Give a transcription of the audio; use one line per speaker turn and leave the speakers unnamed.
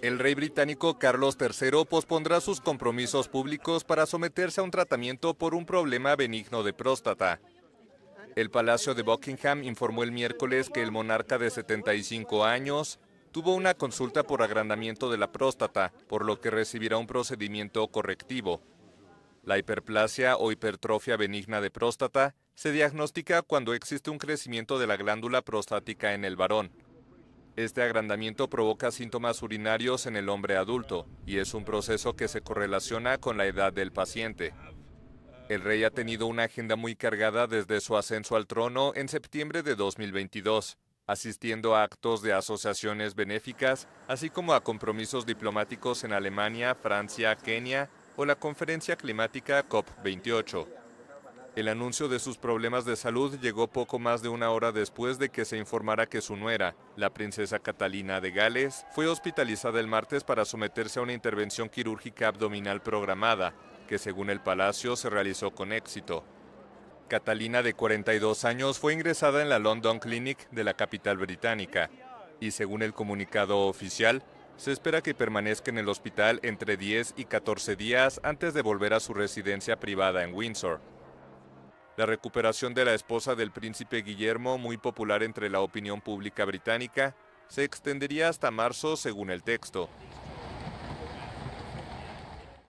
El rey británico Carlos III pospondrá sus compromisos públicos para someterse a un tratamiento por un problema benigno de próstata. El Palacio de Buckingham informó el miércoles que el monarca de 75 años tuvo una consulta por agrandamiento de la próstata, por lo que recibirá un procedimiento correctivo. La hiperplasia o hipertrofia benigna de próstata se diagnostica cuando existe un crecimiento de la glándula prostática en el varón. Este agrandamiento provoca síntomas urinarios en el hombre adulto y es un proceso que se correlaciona con la edad del paciente. El rey ha tenido una agenda muy cargada desde su ascenso al trono en septiembre de 2022, asistiendo a actos de asociaciones benéficas, así como a compromisos diplomáticos en Alemania, Francia, Kenia o la conferencia climática COP28. El anuncio de sus problemas de salud llegó poco más de una hora después de que se informara que su nuera, la princesa Catalina de Gales, fue hospitalizada el martes para someterse a una intervención quirúrgica abdominal programada, que según el palacio se realizó con éxito. Catalina, de 42 años, fue ingresada en la London Clinic de la capital británica y según el comunicado oficial, se espera que permanezca en el hospital entre 10 y 14 días antes de volver a su residencia privada en Windsor. La recuperación de la esposa del príncipe Guillermo, muy popular entre la opinión pública británica, se extendería hasta marzo según el texto.